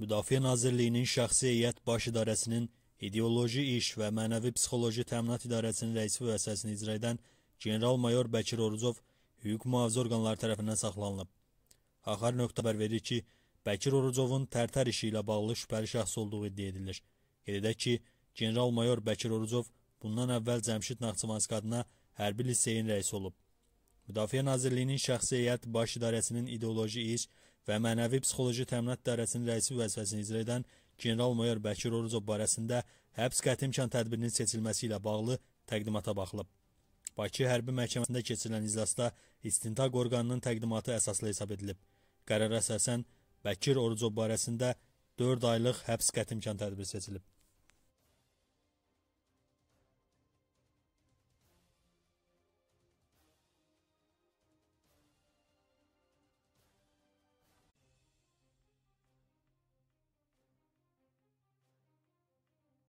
Müdafiə Nazirliyinin Şəxsi Heyət Baş İdarəsinin İdeoloji İş və Mənəvi Psixoloji Təminat İdarəsinin rəisi vəzifəsini icra edən general-mayor Bəkir Orucov hüquq mühafizə orqanları tərəfindən saxlanılıb. Axar nöqtə xəbər verir ki, Bəkir Orucovun tərtər işi ilə bağlı şübhəli şəxs olduğu iddia edilir. Qeyd edək ki, general-mayor Bəkir Orucov bundan əvvəl Cəmşid Naxçıvanski adına hərbi liseyin rəisi olub. Müdafiə Nazirliyinin Şəxsi Heyət Baş İdarəsinin İdeoloji İş və mənəvi psixoloji təminat dairəsinin rəisi vəzifəsini icra edən general-mayor Bəkir Oruzov barəsində həbs qəti imkan tədbirinin seçilməsi ilə bağlı təqdimata baxılıb. Bakı Hərbi Məhkəməsində keçirilən iclasda istintaq orqanının təqdimatı əsaslı hesab edilib. Qərara əsasən Bəkir Oruzov barəsində 4 aylıq həbs qəti imkan tədbiri seçilib.